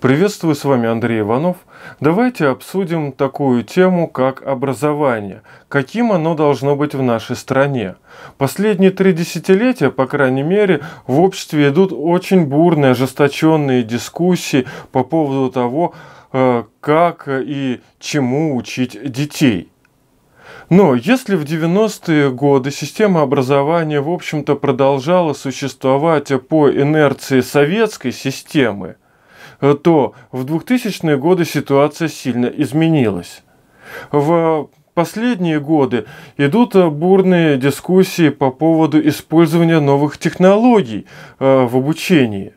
Приветствую с вами Андрей Иванов. Давайте обсудим такую тему, как образование. Каким оно должно быть в нашей стране? Последние три десятилетия, по крайней мере, в обществе идут очень бурные, ожесточенные дискуссии по поводу того, э, как и чему учить детей. Но если в 90-е годы система образования, в общем-то, продолжала существовать по инерции советской системы, то в 2000-е годы ситуация сильно изменилась. В последние годы идут э, бурные дискуссии по поводу использования новых технологий э, в обучении.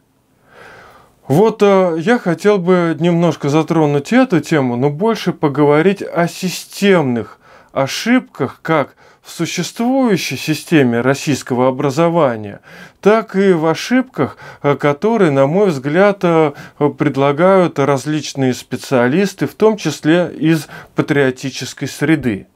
Вот э, я хотел бы немножко затронуть эту тему, но больше поговорить о системных ошибках, как – в существующей системе российского образования, так и в ошибках, э, которые, на мой взгляд, э, предлагают различные специалисты, в том числе из патриотической среды.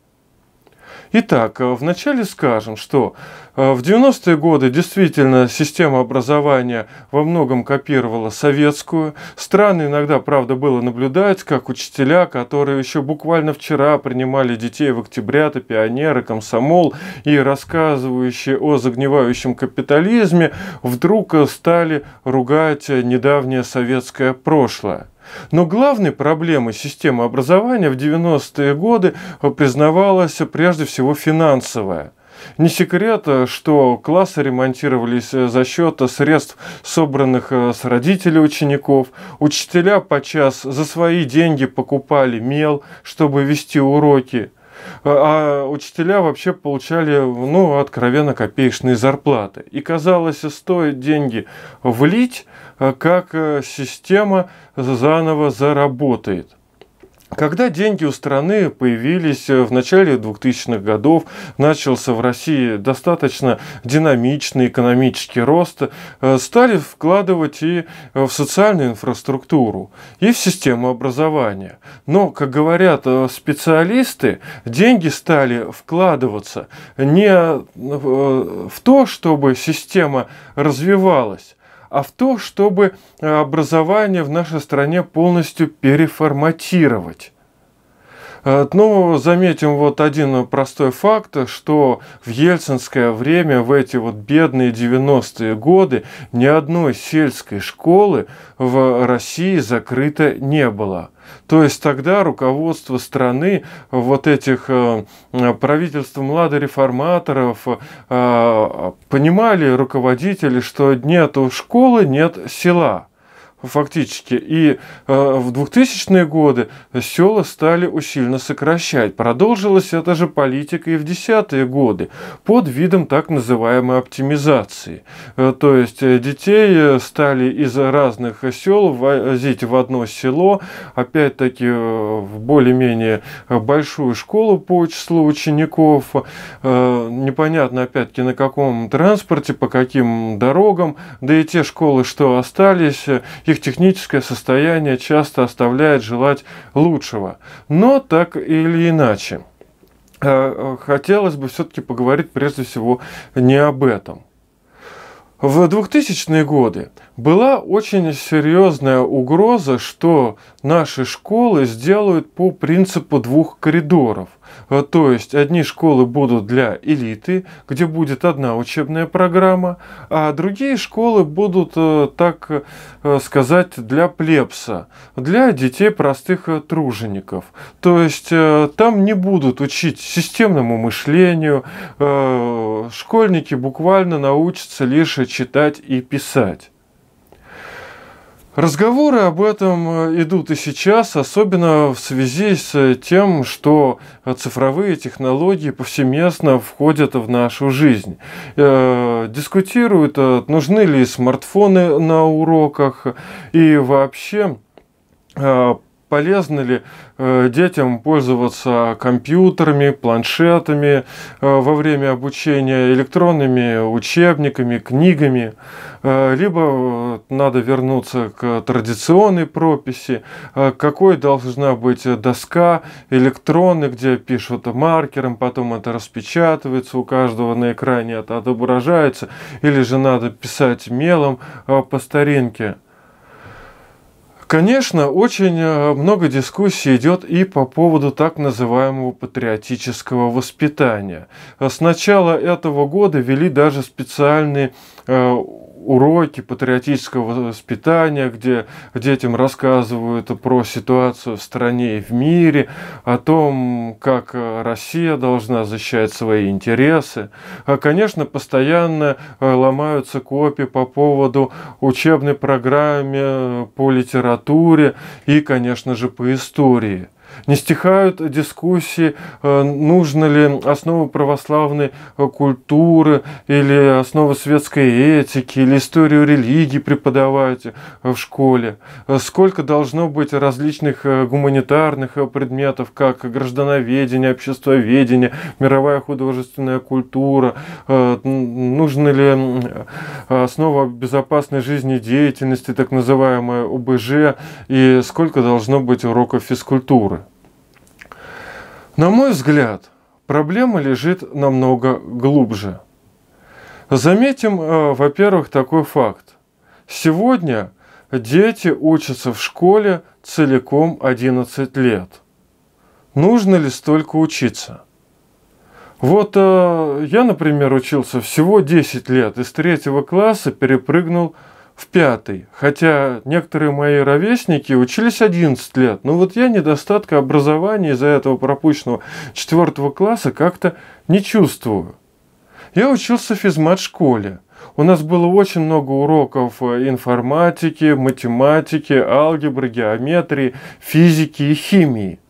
Итак, э, вначале скажем, что э, в 90-е годы действительно система образования во многом копировала советскую. Странно иногда, правда, было наблюдать, как учителя, которые еще буквально вчера принимали детей в октябре-то пионеры, комсомол и рассказывающие о загнивающем капитализме, вдруг э, стали ругать недавнее советское прошлое. Но главной проблемой системы образования в 90-е годы признавалась прежде всего финансовая. Не секрет, что классы ремонтировались э, за счет средств, собранных э, с родителей учеников. Учителя подчас за свои деньги покупали мел, чтобы вести уроки. А, а учителя вообще получали, ну, откровенно копеечные зарплаты. И казалось, стоит деньги влить, Э, как э, система заново заработает. Когда деньги у страны появились э, в начале 2000-х годов, начался в России достаточно динамичный экономический рост, стали вкладывать и в социальную инфраструктуру, и в систему образования. Но, как говорят специалисты, деньги стали вкладываться не в то, чтобы система развивалась, а в то, чтобы э, образование в нашей стране полностью переформатировать. Э, Но ну, заметим вот один простой факт, что в ельцинское время, в эти вот бедные 90-е годы, ни одной сельской школы в России закрыто не было. То есть тогда руководство страны, вот этих э, правительств младореформаторов, э, понимали руководители, что нет школы, нет села фактически. И э, в 2000-е годы села стали усиленно сокращать. Продолжилась эта же политика и в 10-е годы под видом так называемой оптимизации. Э, то есть э, детей э, стали из разных сел возить в одно село, опять-таки э, в более-менее большую школу по числу учеников. Э, непонятно опять-таки на каком транспорте, по каким дорогам. Да и те школы, что остались, их техническое состояние часто оставляет желать лучшего. Но так или иначе, э, хотелось бы все-таки поговорить прежде всего не об этом. В 2000-е годы была очень серьезная угроза, что наши школы сделают по принципу двух коридоров. А, то есть одни школы будут для элиты, где будет одна учебная программа, а другие школы будут, э, так э, сказать, для плебса, для детей простых э, тружеников. То есть там не будут учить системному мышлению, школьники буквально научатся лишь читать и писать. Разговоры об этом э, идут и сейчас, особенно в связи с э, тем, что э, цифровые технологии повсеместно входят в нашу жизнь. Дискутируют, нужны ли смартфоны на уроках и вообще полезно ли э, детям пользоваться компьютерами, планшетами э, во время обучения, электронными учебниками, книгами, э, либо надо вернуться к традиционной прописи, какой должна быть доска электронная, где пишут маркером, потом это распечатывается, у каждого на экране это отображается, или же надо писать мелом по старинке. Конечно, очень э, много дискуссий идет и по поводу так называемого патриотического воспитания. Э, с начала этого года вели даже специальный э, уроки патриотического воспитания, где детям рассказывают про ситуацию в стране и в мире, о том, как Россия должна защищать свои интересы. А, конечно, постоянно э, ломаются копии по поводу учебной программы э, по литературе и, конечно же, по истории. Не стихают дискуссии, э, нужно ли основы православной э, культуры или основы светской этики или историю религии преподавать э, в школе. Сколько должно быть различных гуманитарных предметов, как граждановедение, обществоведение, мировая художественная культура, нужно ли основа безопасной жизнедеятельности, так называемая ОБЖ, и сколько должно быть уроков физкультуры. На мой взгляд, проблема лежит намного глубже. Заметим, э, во-первых, такой факт. Сегодня дети учатся в школе целиком 11 лет. Нужно ли столько учиться? Вот э, я, например, учился всего 10 лет и с третьего класса перепрыгнул в пятый. Хотя некоторые мои ровесники учились 11 лет. Но вот я недостатка образования из-за этого пропущенного четвертого класса как-то не чувствую. Я учился в физмат-школе. У нас было очень много уроков э, информатики, математики, алгебры, геометрии, физики и химии –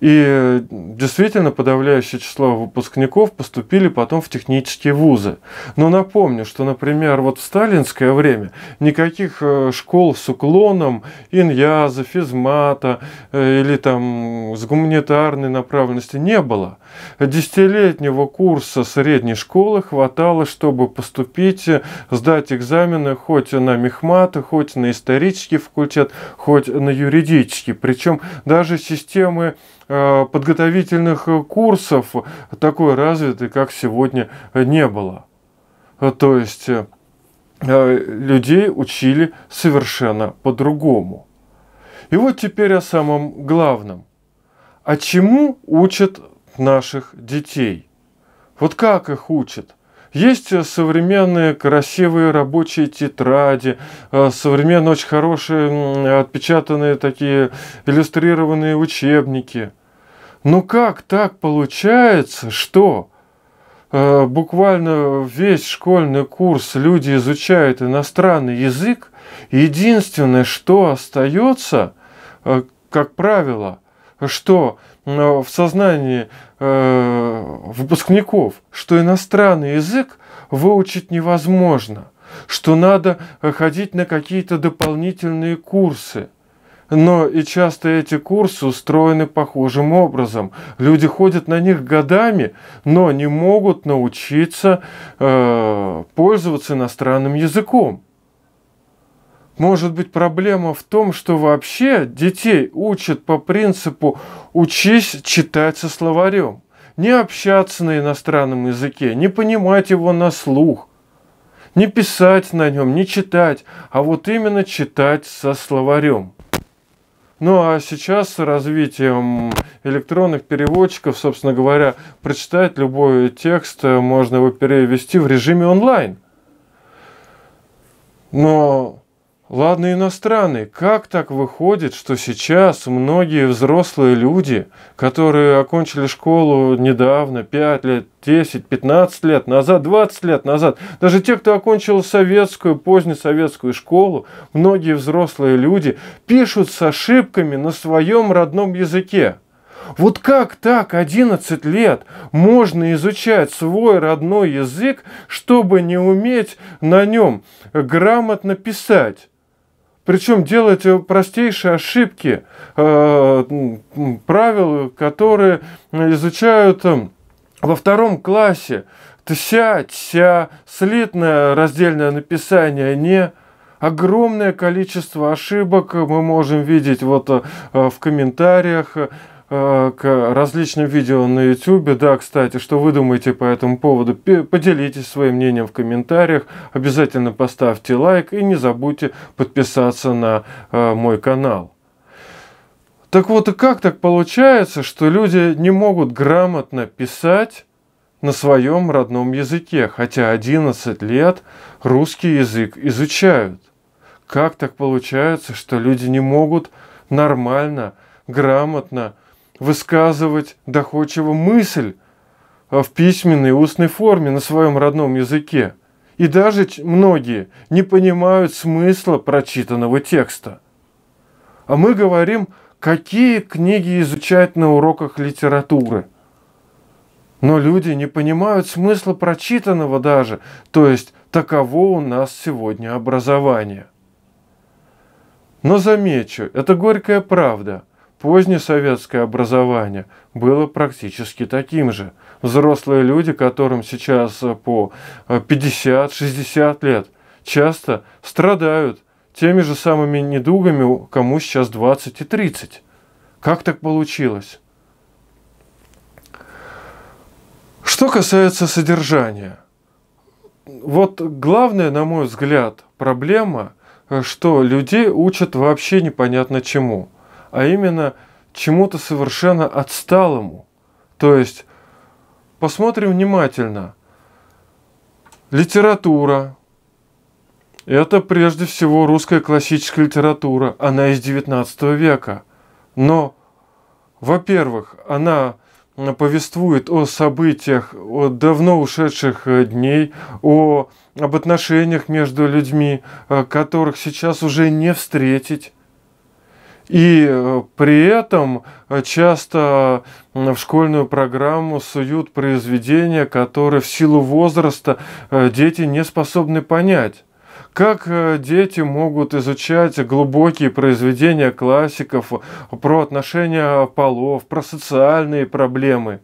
и действительно подавляющее число выпускников поступили потом в технические вузы. Но напомню, что, например, вот в сталинское время никаких э, школ с уклоном иньяза, физмата э, или там с гуманитарной направленности не было. Десятилетнего курса средней школы хватало, чтобы поступить, сдать экзамены хоть на мехматы, хоть на исторический факультет, хоть на юридический. Причем даже системы э, подготовительных курсов такой развитой, как сегодня, не было. То есть э, людей учили совершенно по-другому. И вот теперь о самом главном. А чему учат наших детей. Вот как их учат? Есть э, современные красивые рабочие тетради, э, современные очень хорошие отпечатанные такие иллюстрированные учебники. Но ну как так получается, что э, буквально весь школьный курс люди изучают иностранный язык, единственное, что остается, как правило, что Э, в сознании э, выпускников, что иностранный язык выучить невозможно, что надо э, ходить на какие-то дополнительные курсы. Но и часто эти курсы устроены похожим образом. Люди ходят на них годами, но не могут научиться э, пользоваться иностранным языком. Может быть, проблема в том, что вообще детей учат по принципу «учись читать со словарем», не общаться на иностранном языке, не понимать его на слух, не писать на нем, не читать, а вот именно читать со словарем. Ну а сейчас с развитием электронных переводчиков, собственно говоря, прочитать любой текст, можно его перевести в режиме онлайн. Но Ладно, иностранный, как так выходит, что сейчас многие взрослые люди, которые окончили школу недавно, 5 лет, 10, 15 лет назад, 20 лет назад, даже те, кто окончил советскую, позднесоветскую школу, многие взрослые люди пишут с ошибками на своем родном языке. Вот как так 11 лет можно изучать свой родной язык, чтобы не уметь на нем грамотно писать? Причем делать э, простейшие ошибки э, правил, которые изучают эм, во втором классе. Тся, тся, слитное раздельное написание а не огромное количество ошибок мы можем видеть вот э, э, в комментариях Э, к различным видео на YouTube. Да, кстати, что вы думаете по этому поводу? Поделитесь своим мнением в комментариях, обязательно поставьте лайк и не забудьте подписаться на э, мой канал. Так вот, и как так получается, что люди не могут грамотно писать на своем родном языке, хотя 11 лет русский язык изучают? Как так получается, что люди не могут нормально, грамотно высказывать доходчиво мысль а, в письменной и устной форме на своем родном языке. И даже многие не понимают смысла прочитанного текста. А мы говорим, какие книги изучать на уроках литературы. Но люди не понимают смысла прочитанного даже, то есть таково у нас сегодня образование. Но замечу, это горькая правда – Позднее советское образование было практически таким же. Взрослые люди, которым сейчас э, по 50-60 э, лет, часто страдают теми же самыми недугами, кому сейчас 20 и 30. Как так получилось? Что касается содержания. Вот главная, на мой взгляд, проблема, э, что людей учат вообще непонятно чему – а именно чему-то совершенно отсталому. То есть, посмотрим внимательно. Литература. Это прежде всего русская классическая литература. Она из 19 века. Но, во-первых, она повествует о событиях, о давно ушедших э, дней, о, об отношениях между людьми, э, которых сейчас уже не встретить. И э, при этом э, часто в школьную программу суют произведения, которые в силу возраста э, дети не способны понять. Как дети могут изучать глубокие произведения классиков про отношения полов, про социальные проблемы?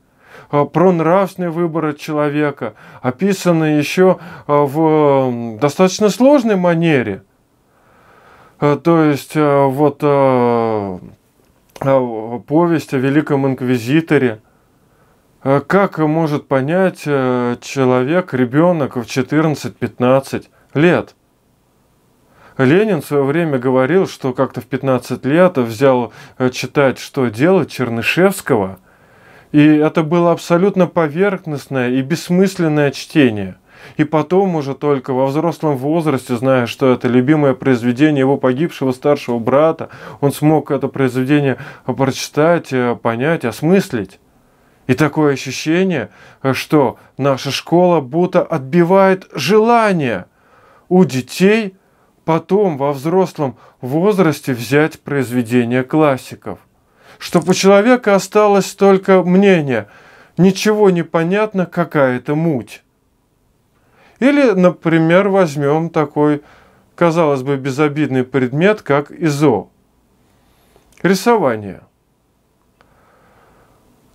про нравственный выбор человека, описанные еще в достаточно сложной манере – Э, то есть э, вот э, повесть о Великом Инквизиторе. Как может понять человек, ребенок в 14-15 лет? Ленин в свое время говорил, что как-то в 15 лет взял читать «Что делать» Чернышевского, и это было абсолютно поверхностное и бессмысленное чтение – и потом уже только во взрослом возрасте, зная, что это любимое произведение его погибшего старшего брата, он смог это произведение прочитать, э, понять, осмыслить. И такое ощущение, что наша школа будто отбивает желание у детей потом во взрослом возрасте взять произведение классиков. Чтоб у человека осталось только мнение, ничего не понятно, какая-то муть. Или, например, возьмем такой, казалось бы, безобидный предмет, как изо. Рисование.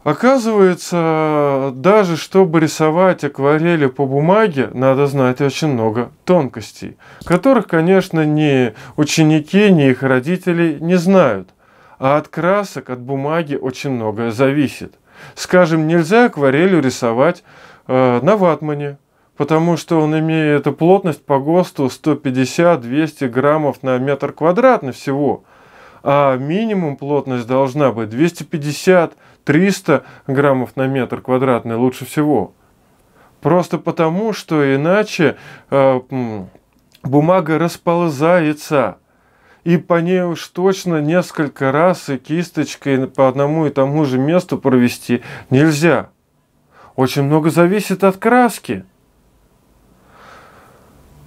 Оказывается, даже чтобы рисовать акварели по бумаге, надо знать очень много тонкостей, которых, конечно, ни ученики, ни их родители не знают. А от красок, от бумаги очень многое зависит. Скажем, нельзя акварелью рисовать э, на ватмане – потому что он имеет плотность по ГОСТу 150-200 граммов на метр квадратный всего. А минимум плотность должна быть 250-300 граммов на метр квадратный лучше всего. Просто потому, что иначе э, бумага расползается. И по ней уж точно несколько раз и кисточкой по одному и тому же месту провести нельзя. Очень много зависит от краски.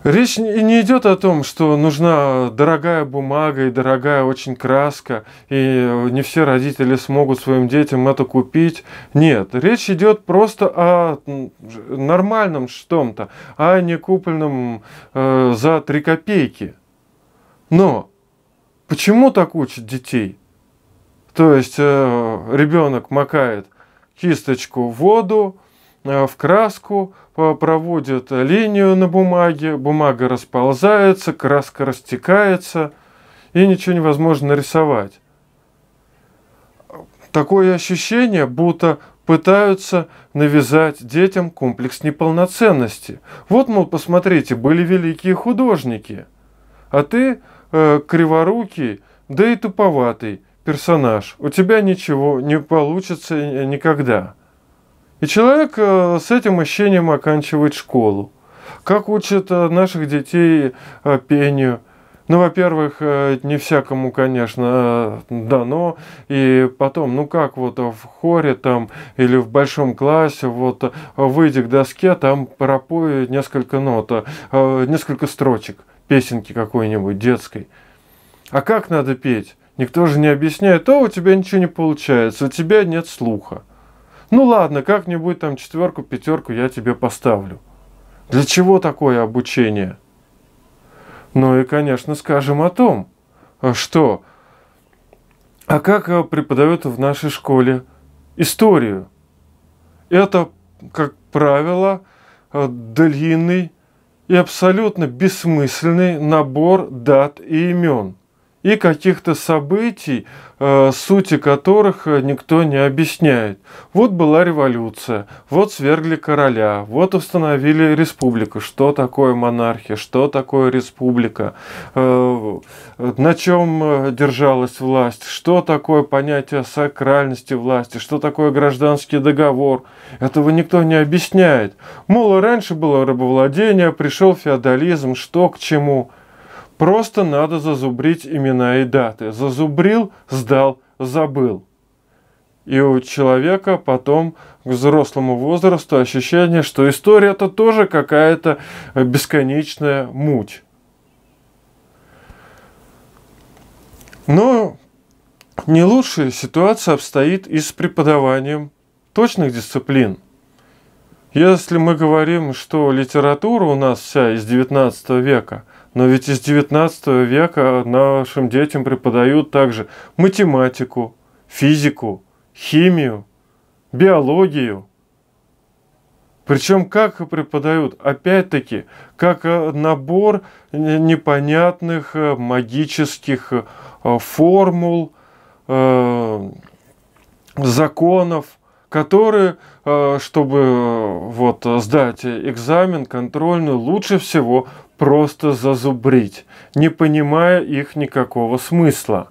Речь не идет о том, что нужна дорогая бумага и дорогая очень краска, и не все родители смогут своим детям это купить. Нет, речь идет просто о нормальном что-то, а не купленном э, за три копейки. Но почему так учат детей? То есть э, ребенок макает кисточку в воду, Э, в краску, проводят линию на бумаге, бумага расползается, краска растекается, и ничего невозможно нарисовать. Такое ощущение, будто пытаются навязать детям комплекс неполноценности. Вот, мол, посмотрите, были великие художники, а ты э, криворукий, да и туповатый персонаж. У тебя ничего не получится э, никогда. И человек э, с этим ощущением оканчивает школу. Как учат э, наших детей э, пению? Ну, во-первых, не всякому, конечно, дано. И потом, ну как вот в хоре там или в большом классе, вот выйди к доске, там пропой несколько нот, несколько строчек песенки какой-нибудь детской. А как надо петь? Никто же не объясняет, то у тебя ничего не получается, у тебя нет слуха. Ну ладно, как-нибудь там четверку, пятерку я тебе поставлю. Для чего такое обучение? Ну и, конечно, скажем о том, а что... А как э, преподают в нашей школе историю? Это, как правило, э, длинный и абсолютно бессмысленный набор дат и имен – и каких-то событий, э, сути которых э, никто не объясняет. Вот была революция, вот свергли короля, вот установили республику. Что такое монархия, что такое республика, э, на чем держалась власть, что такое понятие сакральности власти, что такое гражданский договор. Этого никто не объясняет. Мол, раньше было рабовладение, пришел феодализм, что к чему – Просто надо зазубрить имена и даты. Зазубрил, сдал, забыл. И у человека потом к взрослому возрасту ощущение, что история это тоже какая-то бесконечная муть. Но не лучше ситуация обстоит и с преподаванием точных дисциплин. Если мы говорим, что литература у нас вся из 19 века – но ведь из 19 века нашим детям преподают также математику, физику, химию, биологию. Причем как преподают? Опять-таки, как э, набор непонятных э, магических э, формул, законов, которые, чтобы вот, сдать экзамен контрольную, лучше всего просто зазубрить, не понимая их никакого смысла.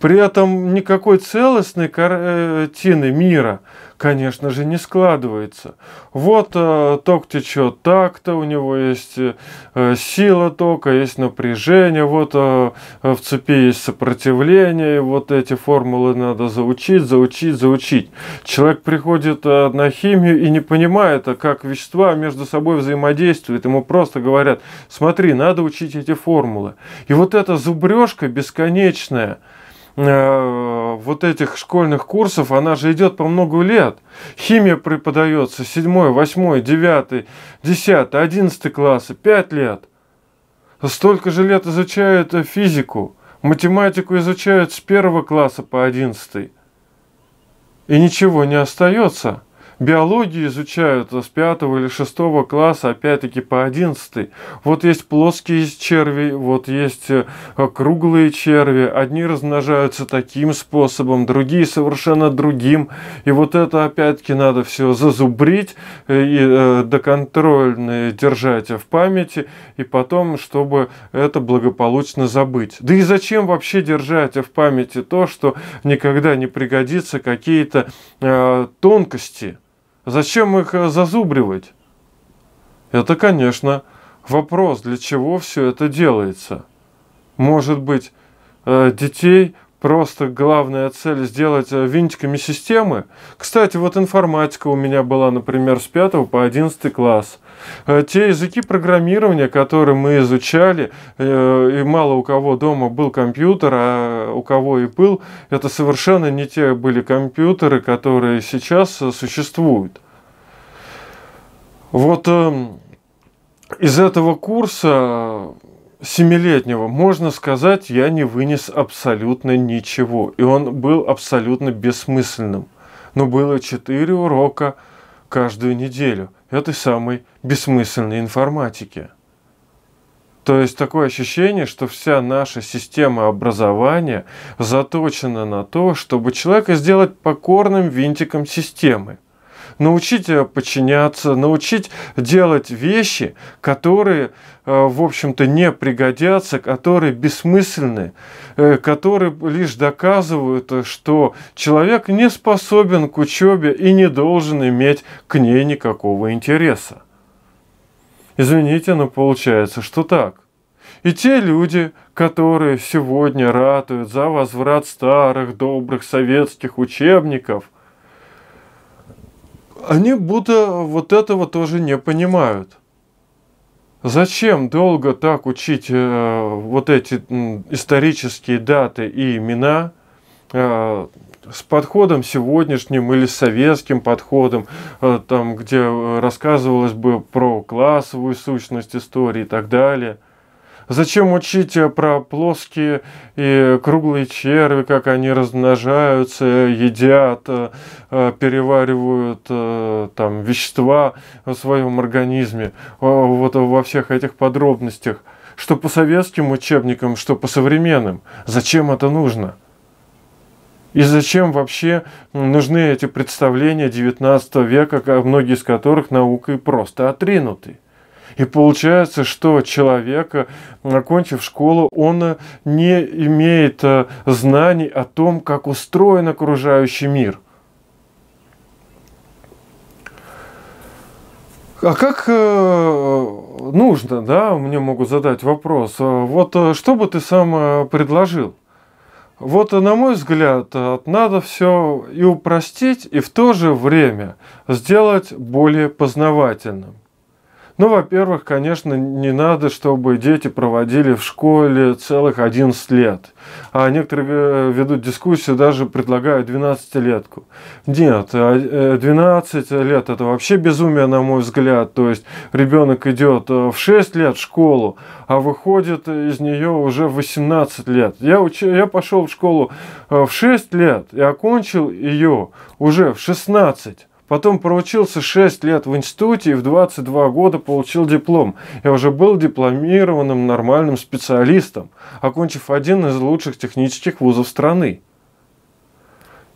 При этом никакой целостной картины э, мира, конечно же, не складывается. Вот э, ток течет так-то, у него есть э, э сила тока, есть напряжение, вот э, э в цепи есть сопротивление, вот эти формулы надо заучить, заучить, заучить. Человек приходит э, на химию и не понимает, а как вещества между собой взаимодействуют. Ему просто говорят, смотри, надо учить эти формулы. И вот эта зубрежка бесконечная – Э, вот этих школьных курсов, она же идет по много лет. Химия преподается 7, 8, 9, 10, 11 классы, 5 лет. Столько же лет изучают э, физику, математику изучают с первого класса по 11. И ничего не остается – Биологию изучают с 5 или 6 класса, опять-таки по 11. Вот есть плоские черви, вот есть э, круглые черви. Одни размножаются таким способом, другие совершенно другим. И вот это опять-таки надо все зазубрить э, и э, доконтрольно держать в памяти. И потом, чтобы это благополучно забыть. Да и зачем вообще держать в памяти то, что никогда не пригодится какие-то э, тонкости – Зачем их э, зазубривать? Это, конечно, вопрос, для чего все это делается. Может быть, э, детей просто главная цель сделать э, винтиками системы? Кстати, вот информатика у меня была, например, с 5 по 11 класс – Э, те языки программирования, которые мы изучали, э, и мало у кого дома был компьютер, а у кого и был, это совершенно не те были компьютеры, которые сейчас э, существуют. Вот эм, из этого курса семилетнего, можно сказать, я не вынес абсолютно ничего. И он был абсолютно бессмысленным. Но было четыре урока каждую неделю этой самой бессмысленной информатики. То есть такое ощущение, что вся наша система образования заточена на то, чтобы человека сделать покорным винтиком системы – научить э, подчиняться, научить делать вещи, которые, э, в общем-то, не пригодятся, которые бессмысленны, э, которые лишь доказывают, что человек не способен к учебе и не должен иметь к ней никакого интереса. Извините, но получается, что так. И те люди, которые сегодня ратуют за возврат старых добрых советских учебников – они будто вот этого тоже не понимают. Зачем долго так учить э, вот эти э, исторические даты и имена э, с подходом сегодняшним или советским подходом, э, там, где э, рассказывалось бы про классовую сущность истории и так далее – Зачем учить э, про плоские и круглые черви, как они размножаются, едят, э, э, переваривают там, вещества в своем организме, вот во всех этих подробностях. Что по советским учебникам, что по современным. Зачем это нужно? И зачем вообще нужны эти представления XIX века, многие из которых наукой просто отринуты? И получается, что человека, окончив школу, он не имеет э, знаний о том, как устроен окружающий мир. А как э, нужно, да, мне могут задать вопрос, э, вот что бы ты сам предложил? Вот, на мой взгляд, надо все и упростить, и в то же время сделать более познавательным. Ну, во-первых, конечно, не надо, чтобы дети проводили в школе целых 11 лет. А некоторые э, ведут дискуссию, даже предлагают 12-летку. Нет, 12 а, э, лет это вообще безумие, на мой взгляд. То есть ребенок идет э, в 6 лет в школу, а выходит из нее уже в 18 лет. Я, уч... я пошел в школу в 6 лет и окончил ее уже в 16. Потом проучился 6 лет в институте и в 22 года получил диплом. Я уже был дипломированным нормальным специалистом, окончив один из лучших технических вузов страны.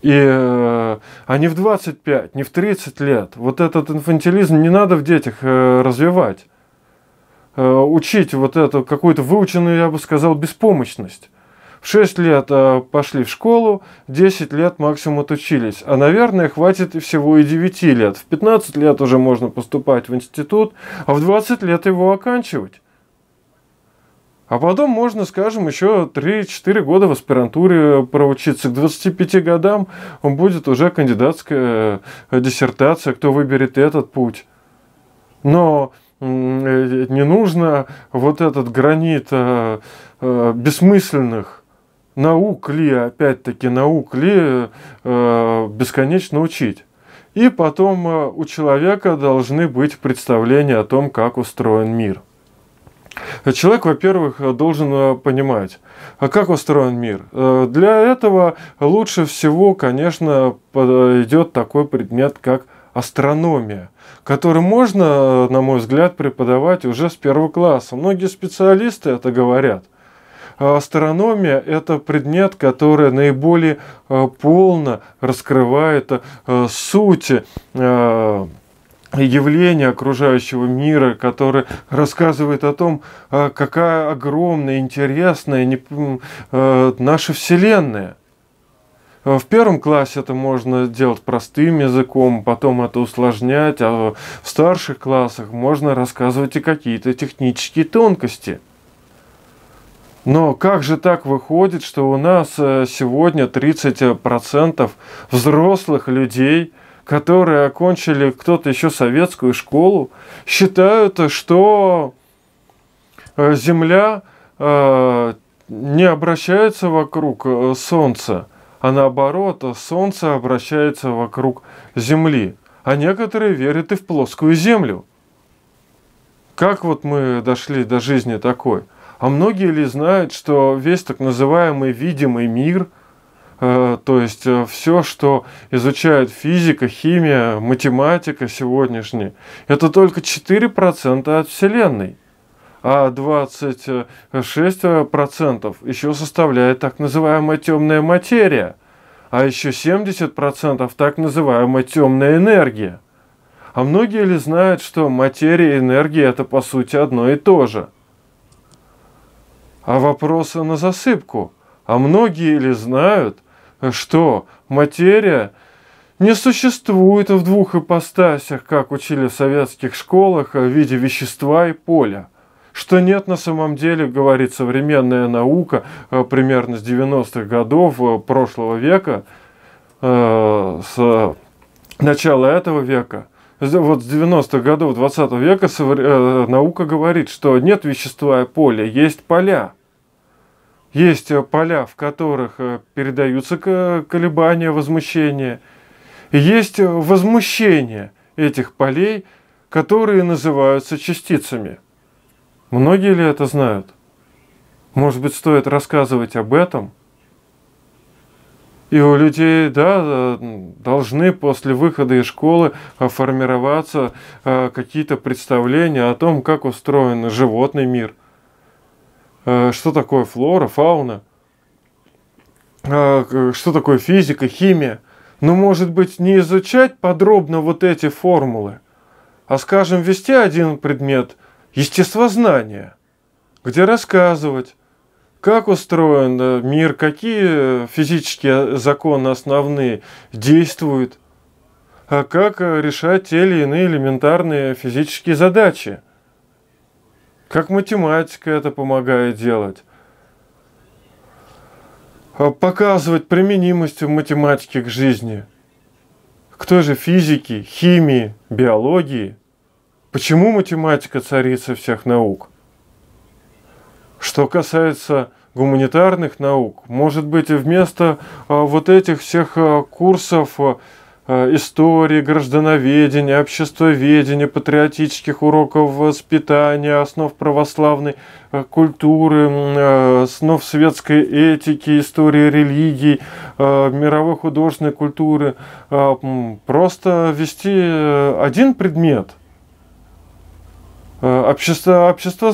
И, э, а не в 25, не в 30 лет. Вот этот инфантилизм не надо в детях э, развивать. Э, учить вот эту какую-то выученную, я бы сказал, беспомощность. В 6 лет э, пошли в школу, 10 лет максимум отучились. А, наверное, хватит всего и 9 лет. В 15 лет уже можно поступать в институт, а в 20 лет его оканчивать. А потом можно, скажем, еще 3-4 года в аспирантуре проучиться. К 25 годам будет уже кандидатская э, диссертация, кто выберет этот путь. Но э, не нужно вот этот гранит бессмысленных наук ли, опять-таки, наук ли э, бесконечно учить. И потом э, у человека должны быть представления о том, как устроен мир. Человек, во-первых, должен э, понимать, а как устроен мир. Э, для этого лучше всего, конечно, идет такой предмет, как астрономия, который можно, э, на мой взгляд, преподавать уже с первого класса. Многие специалисты это говорят – а астрономия – это предмет, который наиболее а, полно раскрывает а, суть явления окружающего мира, который рассказывает о том, какая огромная, интересная наша Вселенная. В первом классе это можно делать простым языком, потом это усложнять, а в старших классах можно рассказывать и какие-то технические тонкости – но как же так выходит, что у нас э, сегодня 30% э, взрослых людей, которые окончили кто-то еще советскую школу, считают, что э, Земля не обращается вокруг Солнца, а наоборот, Солнце обращается вокруг Земли. А некоторые верят и в плоскую Землю. Как вот мы дошли до жизни такой – а многие ли знают, что весь так называемый видимый мир, э, то есть э, все, что изучает физика, химия, математика сегодняшняя, это только 4% от Вселенной а 26% еще составляет так называемая темная материя, а еще 70% так называемая темная энергия. А многие ли знают, что материя и энергия это по сути одно и то же – а вопросы на засыпку. А многие ли знают, что материя не существует в двух ипостасях, как учили в советских школах, в виде вещества и поля? Что нет на самом деле, говорит современная наука э, примерно с 90-х годов э, прошлого века, э, с начала этого века, вот с 90-х годов 20 века э, наука говорит, что нет вещества и поля, есть поля. Есть э, поля, в которых э, передаются колебания, возмущения. есть возмущение этих полей, которые называются частицами. Многие ли это знают? Может быть, стоит рассказывать об этом – и у людей, да, должны после выхода из школы формироваться э, какие-то представления о том, как устроен животный мир, э, что такое флора, фауна, э, что такое физика, химия. Но, ну, может быть, не изучать подробно вот эти формулы, а, скажем, вести один предмет – естествознание, где рассказывать, как устроен э, мир, какие физические законы основные действуют, а как э, решать те или иные элементарные физические задачи. Как математика это помогает делать. А показывать применимость в математике к жизни. К той же физике, химии, биологии. Почему математика царица всех наук? Что касается гуманитарных наук, может быть, вместо а, вот этих всех а, курсов а, истории, граждановедения, обществоведения, патриотических уроков воспитания, основ православной культуры, основ светской этики, истории религий, мировой художественной культуры. Просто вести э, один предмет – общество, общество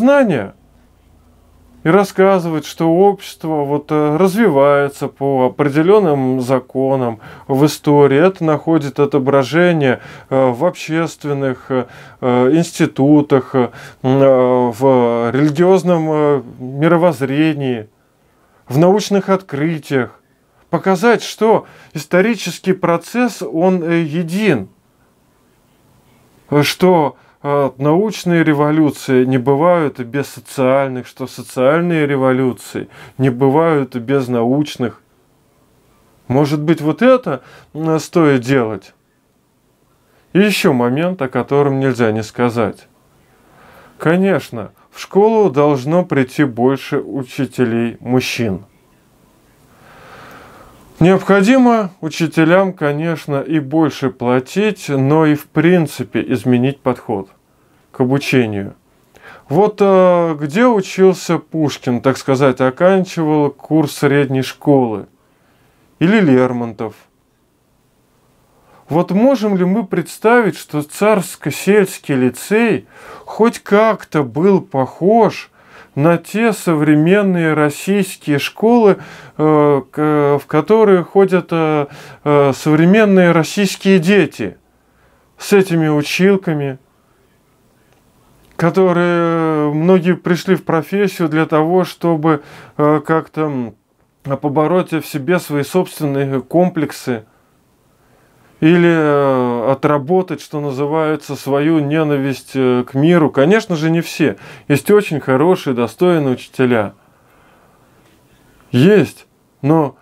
и рассказывает, что общество вот э, развивается по определенным законам в истории. Это находит отображение э, в общественных э, институтах, в религиозном мировоззрении, в научных открытиях. Показать, что исторический процесс, он един, что а научные революции не бывают и без социальных, что социальные революции не бывают и без научных. Может быть, вот это э, стоит делать? И еще момент, о котором нельзя не сказать. Конечно, в школу должно прийти больше учителей мужчин – Необходимо учителям, конечно, и больше платить, но и в принципе изменить подход к обучению. Вот э, где учился Пушкин, так сказать, оканчивал курс средней школы? Или Лермонтов? Вот можем ли мы представить, что царско-сельский лицей хоть как-то был похож – на те современные российские школы, э, в которые ходят э, э, современные российские дети с этими училками, которые многие пришли в профессию для того, чтобы как-то побороть в себе свои собственные комплексы – или э, отработать, что называется, свою ненависть э, к миру. Конечно же, не все. Есть очень хорошие, достойные учителя. Есть, но,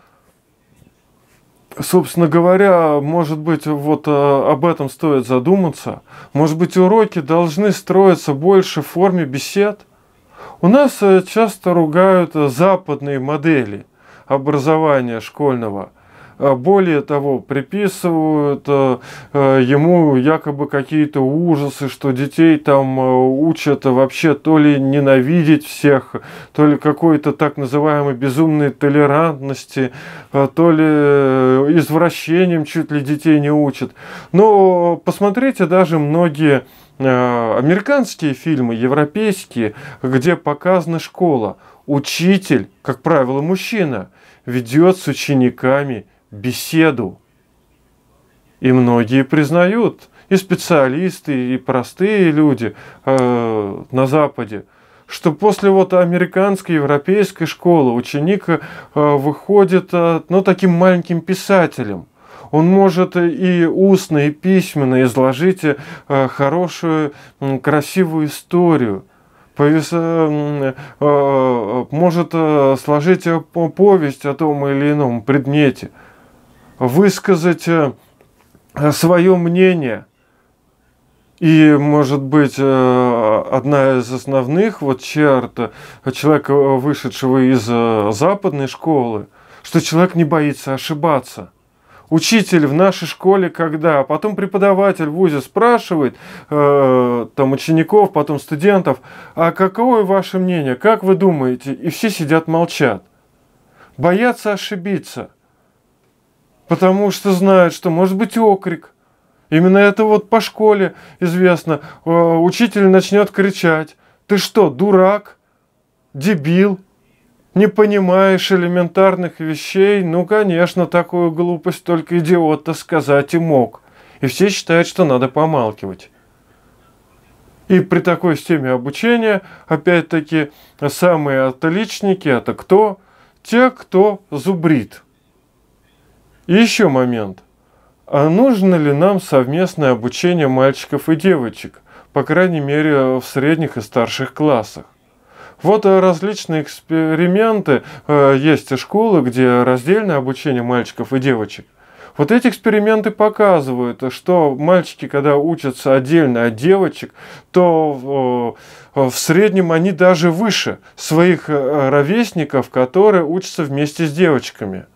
собственно говоря, может быть, вот э, об этом стоит задуматься. Может быть, уроки должны строиться больше в форме бесед. У нас часто ругают западные модели образования школьного – а более того, приписывают э, э, ему якобы какие-то ужасы, что детей там э, учат вообще то ли ненавидеть всех, то ли какой-то так называемой безумной толерантности, то ли извращением чуть ли детей не учат. Но посмотрите, даже многие американские фильмы, европейские, где показана школа. Учитель, как правило, мужчина, ведет с учениками беседу. И многие признают, и специалисты, и простые люди э, на Западе, что после вот американской, европейской школы ученик э, выходит э, ну, таким маленьким писателем. Он может и устно, и письменно изложить э, хорошую, э, красивую историю повес, э, э, э, может сложить повесть о том или ином предмете – высказать э, свое мнение. И, может быть, э, одна из основных вот черт э, человека, вышедшего из западной школы, что человек не боится ошибаться. Учитель в нашей школе когда, а потом преподаватель в ВУЗе спрашивает э, там учеников, потом студентов, а каково ваше мнение, как вы думаете? И все сидят молчат. Боятся ошибиться. Потому что знают, что может быть окрик. Именно это вот по школе известно. Э, учитель начнет кричать. Ты что, дурак? Дебил? Не понимаешь элементарных вещей? Ну, конечно, такую глупость только идиот-то сказать и мог. И все считают, что надо помалкивать. И при такой системе обучения, опять-таки, самые отличники – это кто? Те, кто зубрит – и еще момент. А нужно ли нам совместное обучение мальчиков и девочек, по крайней мере в средних и старших классах? Вот различные эксперименты, э, есть и школы, где раздельное обучение мальчиков и девочек. Вот эти эксперименты показывают, что мальчики, когда учатся отдельно от девочек, то э, в среднем они даже выше своих э, ровесников, которые учатся вместе с девочками –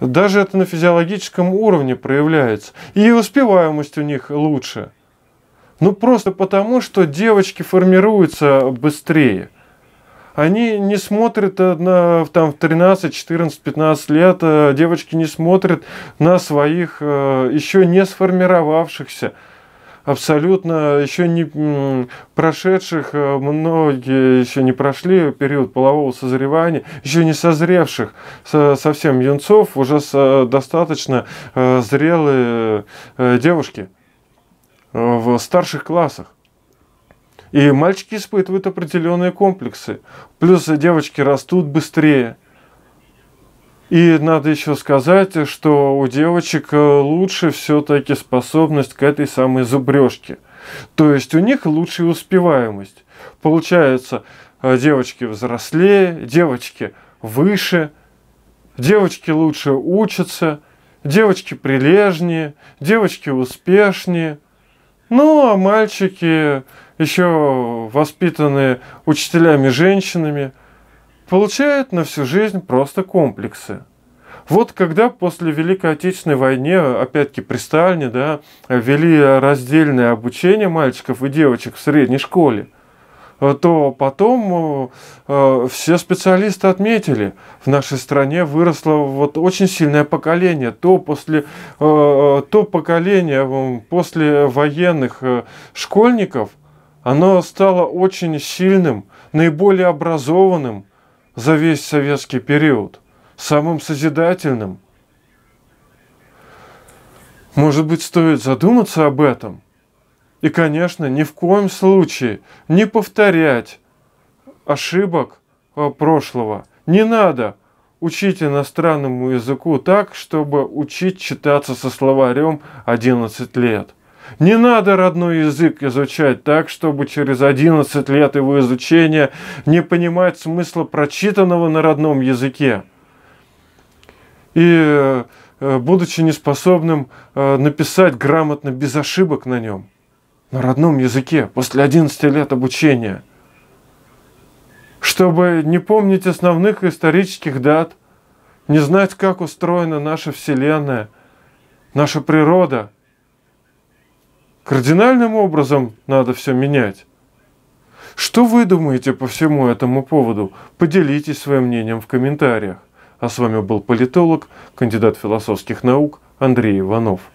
даже это на физиологическом уровне проявляется. И успеваемость у них лучше. Ну просто потому, что девочки формируются быстрее. Они не смотрят э, на, там, в 13, 14, 15 лет, э, девочки не смотрят на своих э, еще не сформировавшихся абсолютно еще не прошедших, э, многие еще не прошли период полового созревания, еще не созревших совсем юнцов, уже э, достаточно э, зрелые девушки в старших классах. И мальчики испытывают определенные комплексы. Плюс девочки растут быстрее – и надо еще сказать, что у девочек э, лучше все-таки способность к этой самой зубрежке. То есть у них лучшая успеваемость. Получается, э, девочки взрослее, девочки выше, девочки лучше учатся, девочки прилежнее, девочки успешнее. Ну, а мальчики еще воспитанные учителями-женщинами – получает на всю жизнь просто комплексы. Вот когда после Великой Отечественной войны, опять-таки при Сталине, да, вели раздельное обучение мальчиков и девочек в средней школе, то потом э, э все специалисты отметили, в нашей стране выросло вот очень сильное поколение. То, после, э, э то поколение э, после военных школьников, оно стало очень сильным, наиболее образованным – за весь советский период, самым созидательным. Может быть, стоит задуматься об этом? И, конечно, ни в коем случае не повторять ошибок а, прошлого. Не надо учить иностранному языку так, чтобы учить читаться со словарем 11 лет. Не надо родной язык изучать так, чтобы через 11 лет его изучения не понимать смысла прочитанного на родном языке. И э, будучи неспособным э, написать грамотно, без ошибок на нем, на родном языке, после 11 лет обучения, чтобы не помнить основных исторических дат, не знать, как устроена наша Вселенная, наша природа – Кардинальным образом надо все менять. Что вы думаете по всему этому поводу? Поделитесь своим мнением в комментариях. А с вами был политолог, кандидат философских наук Андрей Иванов.